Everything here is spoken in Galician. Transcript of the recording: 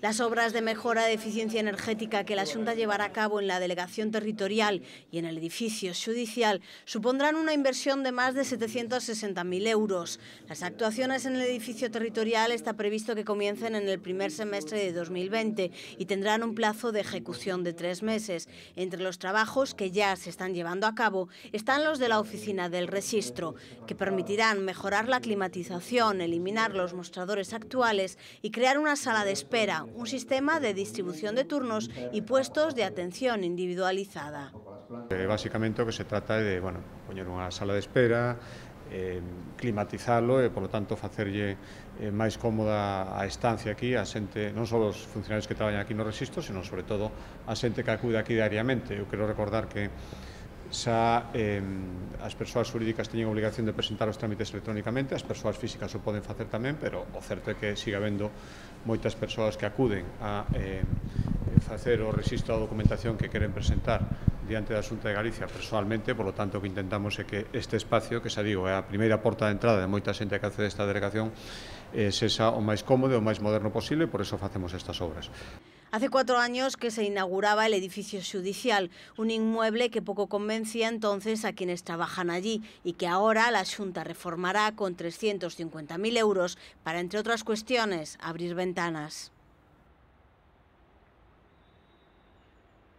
Las obras de mejora de eficiencia energética que la Junta llevará a cabo en la delegación territorial y en el edificio judicial supondrán una inversión de más de 760.000 euros. Las actuaciones en el edificio territorial está previsto que comiencen en el primer semestre de 2020 y tendrán un plazo de ejecución de tres meses. Entre los trabajos que ya se están llevando a cabo están los de la oficina del registro, que permitirán mejorar la climatización, eliminar los mostradores actuales y crear una sala de espera, un sistema de distribución de turnos y puestos de atención individualizada. Eh, basicamente o que se trata é de, bueno, poñer unha sala de espera, eh, climatizalo e, eh, lo tanto, facerlle eh, eh máis cómoda a estancia aquí, a xente, non só os funcionarios que traballan aquí no resisto, senón, sobre todo, a xente que acude aquí diariamente. Eu quero recordar que xa eh, as persoas jurídicas teñen obligación de presentar os trámites electrónicamente, as persoas físicas o poden facer tamén, pero o certo é que siga vendo moitas persoas que acuden a eh, facer o registro da documentación que queren presentar diante da Xunta de Galicia personalmente, polo tanto que intentamos é que este espacio, que xa digo, é a primeira porta de entrada de moita xente que hace desta delegación, eh, sexa o máis cómodo, o máis moderno posible, por eso facemos estas obras. Hace cuatro años que se inauguraba el edificio judicial, un inmueble que poco convencía entonces a quienes trabajan allí y que ahora la Junta reformará con 350.000 euros para, entre otras cuestiones, abrir ventanas.